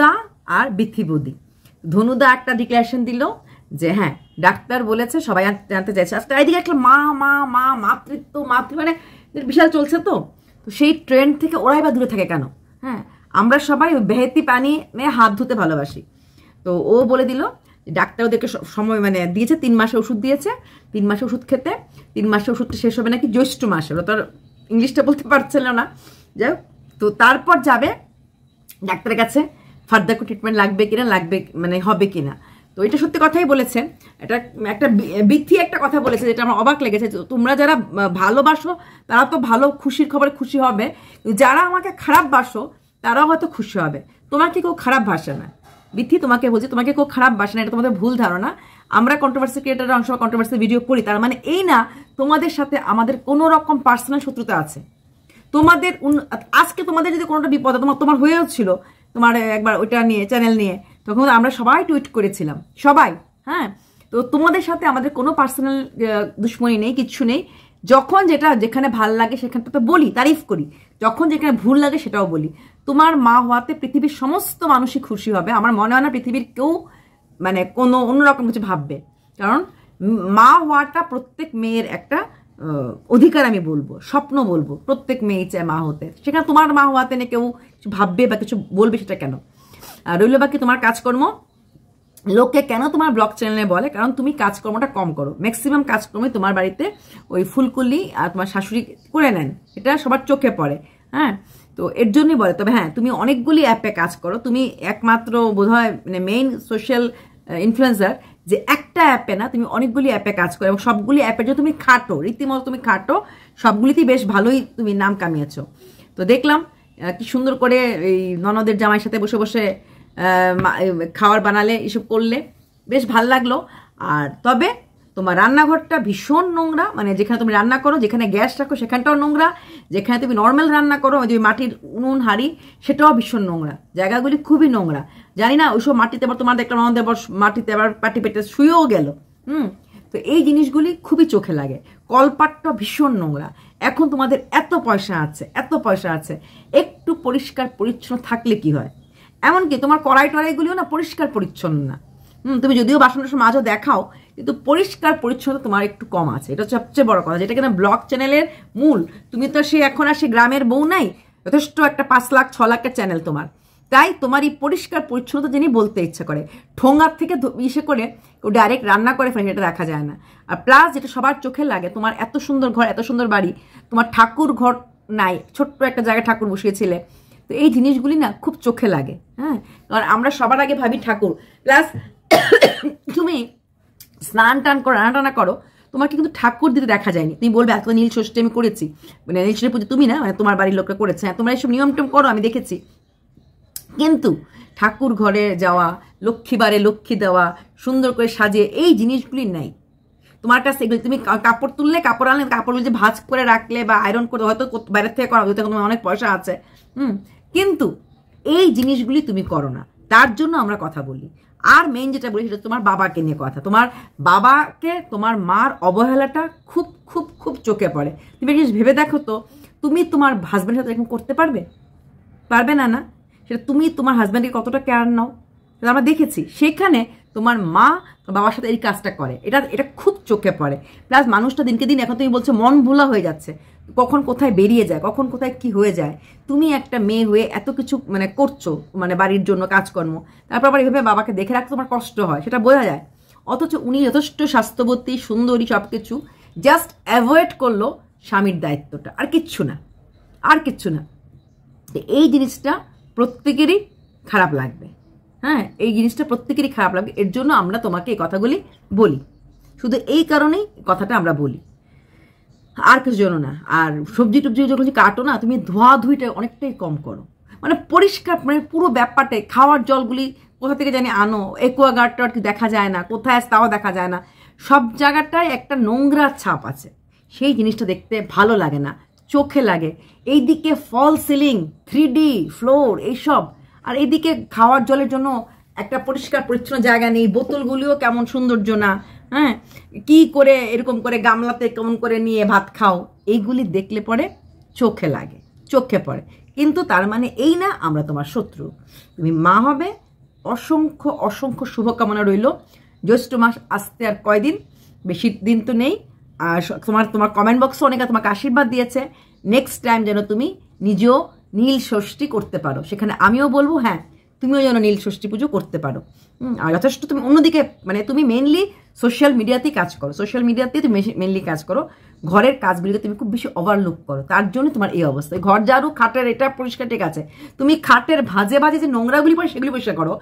ধনুদা আর বৃথিবুদি ধনুদা একটা ডিক্লারেশন দিল যে হ্যাঁ ডাক্তার বলেছে সবাই জানতে চাইছে আজকে এদিকে একটা মা মা মা মাতৃত্ব মাতৃ মানে বিশাল চলছে তো তো সেই ট্রেন্ড থেকে ওরাই বা দূরে থাকে কেন হ্যাঁ আমরা সবাই বেহেতি পানি নিয়ে হাত ধুতে ভালোবাসি তো ও বলে দিল ডাক্তার ওদেরকে সময় মানে দিয়েছে তিন মাসে ওষুধ দিয়েছে তিন মাসে ওষুধ খেতে তিন মাসে ওষুধটা শেষ হবে নাকি জ্যৈষ্ঠ মাসে ওরা তো আর ইংলিশটা বলতে পারছিল না যাই তো তারপর যাবে ডাক্তারের কাছে ফার্দার কোনো ট্রিটমেন্ট লাগবে কিনা লাগবে মানে হবে কিনা তো এটা সত্যি কথাই বলেছেন এটা একটা বৃদ্ধি একটা কথা বলেছে যেটা আমার অবাক লেগেছে তোমরা যারা ভালোবাসো তারা তো ভালো খুশির খবরে খুশি হবে যারা আমাকে খারাপ বাসো তারাও হয়তো খুশি হবে তোমাকে কেউ খারাপ ভাসে না বৃদ্ধি তোমাকে বলছি তোমাকে কেউ খারাপ বাসে না এটা তোমাদের ভুল ধারণা আমরা কন্ট্রোভার্সি ক্রিয়েটার অংশ কন্ট্রোভার্সি ভিডিও করি তার মানে এই না তোমাদের সাথে আমাদের কোনো রকম পার্সোনাল শত্রুতা আছে তোমাদের আজকে তোমাদের যদি কোনোটা বিপদ তোমার তোমার হয়েও ছিল তোমার একবার ওইটা নিয়ে চ্যানেল নিয়ে তখন আমরা সবাই টুইট করেছিলাম সবাই হ্যাঁ তো তোমাদের সাথে আমাদের কোনো পার্সোনাল দুশ্মনী নেই কিচ্ছু নেই যখন যেটা যেখানে ভাল লাগে সেখানটা তো বলি তারিফ করি যখন যেখানে ভুল লাগে সেটাও বলি তোমার মা হওয়াতে পৃথিবীর সমস্ত মানুষই খুশি হবে আমার মনে হয় না পৃথিবীর কেউ মানে কোনো অন্যরকম কিছু ভাববে কারণ মা হওয়াটা প্রত্যেক মেয়ের একটা অধিকার আমি বলবো স্বপ্ন বলবো প্রত্যেক মেয়ে চায় মা হতে সেখানে তোমার মা হওয়াতে না কেউ ভাববে বা কিছু বলবে সেটা কেন আর রইল বাকি তোমার কাজকর্ম লোককে কেন তোমার ব্লগ চ্যানেলে বলে কারণ তুমি কাজকর্মটা কম করো ম্যাক্সিমাম কাজকর্মে তোমার বাড়িতে ওই ফুলকুলি আর তোমার শাশুড়ি করে নেন এটা সবার চোখে পড়ে হ্যাঁ তো এর জন্যই বলে তবে হ্যাঁ তুমি অনেকগুলি অ্যাপে কাজ করো তুমি একমাত্র বোধহয় মানে মেইন সোশ্যাল ইনফ্লুয়েন্সার যে একটা অ্যাপে না তুমি অনেকগুলি অ্যাপে কাজ করো এবং সবগুলি অ্যাপে যে তুমি খাটো রীতিমতো তুমি খাটো সবগুলিতেই বেশ ভালোই তুমি নাম কামিয়েছো তো দেখলাম কি সুন্দর করে এই ননদের জামাইয়ের সাথে বসে বসে খাওয়ার বানালে এসব করলে বেশ ভাল লাগলো আর তবে তোমার রান্নাঘরটা ভীষণ নোংরা মানে যেখানে তুমি রান্না করো যেখানে গ্যাস রাখো সেখানটাও নোংরা যেখানে তুমি নর্মাল রান্না করো যে মাটির উনুন হাড়ি সেটাও ভীষণ নোংরা জায়গাগুলি খুবই নোংরা জানি না ওইসব মাটিতে আবার তোমার একটা নন্দে আবার মাটিতে আবার পাটি পেটে শুয়েও গেল হুম তো এই জিনিসগুলি খুবই চোখে লাগে কলপাটটা ভীষণ নোংরা এখন তোমাদের এত পয়সা আছে এত পয়সা আছে একটু পরিষ্কার পরিচ্ছন্ন থাকলে কি হয় এমনকি তোমার কড়াই টড়াইগুলিও না পরিষ্কার পরিচ্ছন্ন না হুম তুমি যদিও বাসন টাসন মাঝে দেখাও কিন্তু পরিষ্কার পরিচ্ছন্ন তোমার একটু কম আছে এটা সবচেয়ে বড় কথা যেটা কিনা ব্লগ চ্যানেলের মূল তুমি তো সে এখন আর সে গ্রামের বউ নাই যথেষ্ট একটা পাঁচ লাখ ছ লাখের চ্যানেল তোমার তাই তোমার এই পরিষ্কার পরিচ্ছন্নতা যিনি বলতে ইচ্ছা করে ঠোঙার থেকে ইসে করে ও ডাইরেক্ট রান্না করে ফেলে এটা দেখা যায় না আর প্লাস যেটা সবার চোখে লাগে তোমার এত সুন্দর ঘর এত সুন্দর বাড়ি তোমার ঠাকুর ঘর নাই ছোট্ট একটা জায়গায় ঠাকুর বসিয়েছিলে তো এই জিনিসগুলি না খুব চোখে লাগে হ্যাঁ কারণ আমরা সবার আগে ভাবি ঠাকুর প্লাস তুমি স্নান টান করো রান্না টানা করো তোমাকে কিন্তু ঠাকুর দিতে দেখা যায়নি তুমি বলবে এত নীল ষষ্ঠী আমি করেছি মানে নীল ষষ্ঠী পুজো তুমি না মানে তোমার বাড়ির লোকরা করেছে হ্যাঁ তোমরা এসব নিয়ম টিয়ম করো আমি দেখেছি কিন্তু ঠাকুর ঘরে যাওয়া লক্ষ্মীবারে লক্ষ্মী দেওয়া সুন্দর করে সাজিয়ে এই জিনিসগুলি নাই তোমার কাছে এগুলি তুমি কাপড় তুললে কাপড় আনলে কাপড়গুলো যে ভাজ করে রাখলে বা আয়রন করে হয়তো বাইরের থেকে করা হয়তো তোমার অনেক পয়সা আছে হুম কিন্তু এই জিনিসগুলি তুমি করো না তার জন্য আমরা কথা বলি আর মেইন যেটা বলি সেটা তোমার বাবাকে নিয়ে কথা তোমার বাবাকে তোমার মার অবহেলাটা খুব খুব খুব চোখে পড়ে তুমি জিনিস ভেবে দেখো তো তুমি তোমার হাজব্যান্ডের সাথে এরকম করতে পারবে পারবে না না সেটা তুমি তোমার হাজব্যান্ডকে কতটা কেয়ার নাও সেটা আমরা দেখেছি সেখানে তোমার মা বাবার সাথে এই কাজটা করে এটা এটা খুব চোখে পড়ে প্লাস মানুষটা দিনকে দিন এখন তুমি বলছো মন ভোলা হয়ে যাচ্ছে কখন কোথায় বেরিয়ে যায় কখন কোথায় কি হয়ে যায় তুমি একটা মেয়ে হয়ে এত কিছু মানে করছো মানে বাড়ির জন্য কাজকর্ম তারপর আবার এভাবে বাবাকে দেখে রাখতে তোমার কষ্ট হয় সেটা বোঝা যায় অথচ উনি যথেষ্ট স্বাস্থ্যবতী সুন্দরী সব কিছু জাস্ট অ্যাভয়েড করলো স্বামীর দায়িত্বটা আর কিচ্ছু না আর কিচ্ছু না এই জিনিসটা প্রত্যেকেরই খারাপ লাগবে হ্যাঁ এই জিনিসটা প্রত্যেকেরই খারাপ লাগে এর জন্য আমরা তোমাকে এই কথাগুলি বলি শুধু এই কারণেই কথাটা আমরা বলি আর কিছু জন্য না আর সবজি টবজি যখন কাটো না তুমি ধোয়া ধুইটা অনেকটাই কম করো মানে পরিষ্কার মানে পুরো ব্যাপারটাই খাওয়ার জলগুলি কোথা থেকে জানি আনো একুয়াগার্ডটা আর কি দেখা যায় না কোথায় তাও দেখা যায় না সব জায়গাটায় একটা নোংরা ছাপ আছে সেই জিনিসটা দেখতে ভালো লাগে না চোখে লাগে এইদিকে fall ceiling three D floor এইসব আর এদিকে খাওয়ার জলের জন্য একটা পরিষ্কার পরিচ্ছন্ন জায়গা নেই বোতলগুলিও কেমন সৌন্দর্য না হ্যাঁ কি করে এরকম করে গামলাতে কেমন করে নিয়ে ভাত খাও এইগুলি দেখলে পরে চোখে লাগে চোখে পড়ে কিন্তু তার মানে এই না আমরা তোমার শত্রু তুমি মা হবে অসংখ্য অসংখ্য শুভকামনা রইল জ্যৈষ্ঠ মাস আসতে আর কয়দিন বেশি দিন তো নেই আর তোমার তোমার কমেন্ট বক্সে অনেকে তোমাকে আশীর্বাদ দিয়েছে নেক্সট টাইম যেন তুমি নিজেও নীল ষষ্ঠী করতে পারো সেখানে আমিও বলবো হ্যাঁ তুমিও যেন নীল ষষ্ঠী পুজো করতে পারো আর যথেষ্ট তুমি অন্যদিকে মানে তুমি মেনলি সোশ্যাল মিডিয়াতেই কাজ করো সোশ্যাল মিডিয়াতেই তুমি মেনলি কাজ করো ঘরের কাজগুলিকে তুমি খুব বেশি ওভারলুক করো তার জন্য তোমার এই অবস্থা ঘর ঝাড়ু খাটের এটা পরিষ্কার ঠিক আছে তুমি খাটের ভাজে ভাজে যে নোংরাগুলি পড়ে সেগুলি পরিষ্কার করো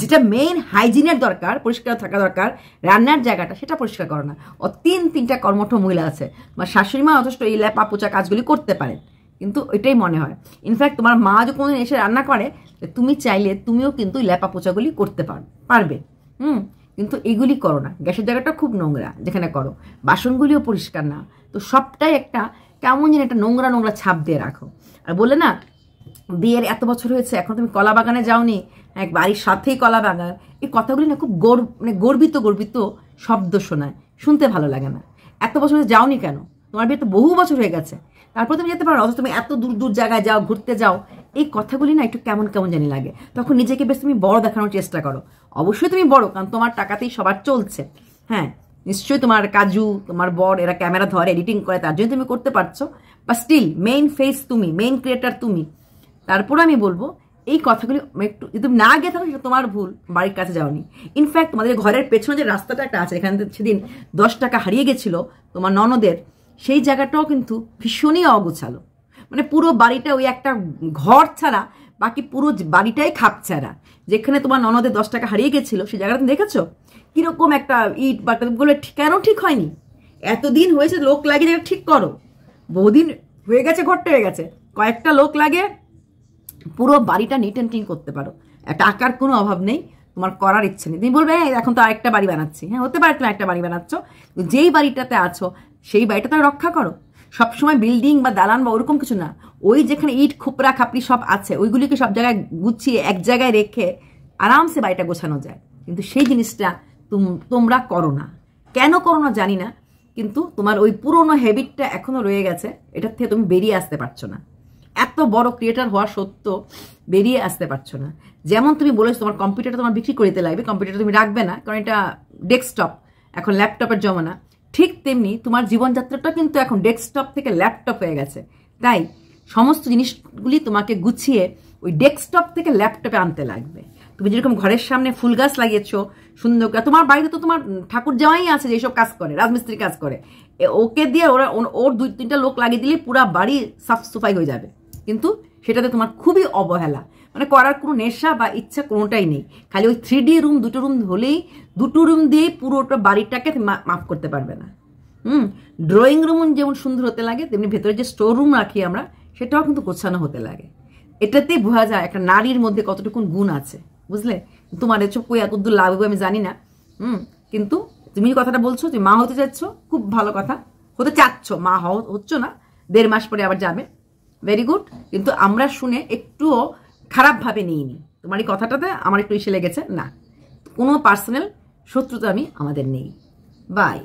যেটা মেইন হাইজিনের দরকার পরিষ্কার থাকা দরকার রান্নার জায়গাটা সেটা পরিষ্কার করো না ও তিন তিনটা কর্মঠ মহিলা আছে বা শাশুড়ি মা যথেষ্ট এই ল্যাপা পোচা কাজগুলি করতে পারেন কিন্তু এটাই মনে হয় ইনফ্যাক্ট তোমার মা যখন এসে রান্না করে তুমি চাইলে তুমিও কিন্তু ল্যাপা পোচাগুলি করতে পারবে হুম কিন্তু এগুলি করো না গ্যাসের জায়গাটা খুব নোংরা যেখানে করো বাসনগুলিও পরিষ্কার না তো সবটাই একটা কেমন যেন একটা নোংরা নোংরা ছাপ দিয়ে রাখো আর বলে না বিয়ের এত বছর হয়েছে এখন তুমি কলা বাগানে যাওনি এক বাড়ির সাথেই কলা বাগান এই কথাগুলি না খুব গর্ব মানে গর্বিত গর্বিত শব্দ শোনায় শুনতে ভালো লাগে না এত বছর যাওনি কেন তোমার বিয়ে তো বহু বছর হয়ে গেছে তারপর তুমি যেতে পারো অথচ তুমি এত দূর দূর জায়গায় যাও ঘুরতে যাও এই কথাগুলি না একটু কেমন কেমন জানি লাগে তখন নিজেকে বেশ তুমি বড় দেখানোর চেষ্টা করো অবশ্যই তুমি বড় কারণ তোমার টাকাতেই সবার চলছে হ্যাঁ নিশ্চয়ই তোমার কাজু তোমার বর এরা ক্যামেরা ধরে এডিটিং করে তার জন্য তুমি করতে পারছো বা স্টিল মেইন ফেস তুমি মেইন ক্রিয়েটার তুমি তারপর আমি বলবো এই কথাগুলি একটু যদি তুমি না গিয়ে থাকো তোমার ভুল বাড়ির কাছে যাওনি ইনফ্যাক্ট তোমাদের ঘরের পেছনে যে রাস্তাটা একটা আছে এখানে সেদিন দশ টাকা হারিয়ে গেছিলো তোমার ননদের সেই জায়গাটাও কিন্তু ভীষণই অগোছালো মানে পুরো বাড়িটা ওই একটা ঘর ছাড়া বাকি পুরো বাড়িটাই ছাড়া যেখানে তোমার ননদের দশ টাকা হারিয়ে গেছিলো সেই জায়গাটা তুমি দেখেছো কীরকম একটা ইট বাটাগুলো কেন ঠিক হয়নি এতদিন হয়েছে লোক লাগে যেটা ঠিক করো বহুদিন হয়ে গেছে ঘরটা হয়ে গেছে কয়েকটা লোক লাগে পুরো বাড়িটা নিট অ্যান্ড ক্লিন করতে পারো টাকার কোনো অভাব নেই তোমার করার ইচ্ছে নেই তুমি বলবে এখন তো আরেকটা বাড়ি বানাচ্ছি হ্যাঁ হতে পারে তুমি একটা বাড়ি বানাচ্ছ যেই বাড়িটাতে আছো সেই বাড়িটা তারা রক্ষা করো সবসময় বিল্ডিং বা দালান বা ওরকম কিছু না ওই যেখানে ইট খোপরা খাপড়ি সব আছে ওইগুলিকে সব জায়গায় গুছিয়ে এক জায়গায় রেখে আরামসে বাড়িটা গোছানো যায় কিন্তু সেই জিনিসটা তোমরা করো না কেন করো না জানি না কিন্তু তোমার ওই পুরনো হ্যাবিটটা এখনো রয়ে গেছে এটার থেকে তুমি বেরিয়ে আসতে পারছো না এত বড় ক্রিয়েটার হওয়া সত্য বেরিয়ে আসতে পারছো না যেমন তুমি বলেছো তোমার কম্পিউটারটা তোমার বিক্রি করিতে লাগবে কম্পিউটার তুমি রাখবে না কারণ এটা ডেস্কটপ এখন ল্যাপটপের জমানা ঠিক তেমনি তোমার জীবনযাত্রাটা কিন্তু এখন ডেস্কটপ থেকে ল্যাপটপ হয়ে গেছে তাই সমস্ত জিনিসগুলি তোমাকে গুছিয়ে ওই ডেস্কটপ থেকে ল্যাপটপে আনতে লাগবে তুমি যেরকম ঘরের সামনে ফুল গাছ লাগিয়েছ সুন্দর তোমার বাড়িতে তো তোমার ঠাকুর জামাই আছে যেসব কাজ করে রাজমিস্ত্রি কাজ করে ওকে দিয়ে ওরা ওর দুই তিনটা লোক লাগিয়ে দিলে পুরা বাড়ি সাফ সুফাই হয়ে যাবে কিন্তু সেটাতে তোমার খুবই অবহেলা মানে করার কোনো নেশা বা ইচ্ছা কোনোটাই নেই খালি ওই থ্রি ডি রুম দুটো রুম হলেই দুটো রুম দিয়ে পুরোটা বাড়িটাকে মাফ করতে পারবে না হুম ড্রয়িং রুম যেমন সুন্দর হতে লাগে তেমনি ভেতরে যে স্টোর রুম রাখি আমরা সেটাও কিন্তু গোছানো হতে লাগে এটাতেই বোঝা যায় একটা নারীর মধ্যে কতটুকুন গুণ আছে বুঝলে তোমার এসব কই একদূর লাগবে আমি জানি না হুম কিন্তু তুমি কথাটা বলছো যে মা হতে চাচ্ছ খুব ভালো কথা হতে চাচ্ছ মা হচ্ছ না দেড় মাস পরে আবার যাবে ভেরি গুড কিন্তু আমরা শুনে একটুও খারাপভাবে নিইনি তোমার এই কথাটাতে আমার একটু ইসে লেগেছে না কোনো পার্সোনাল শত্রুতা আমি আমাদের নেই বাই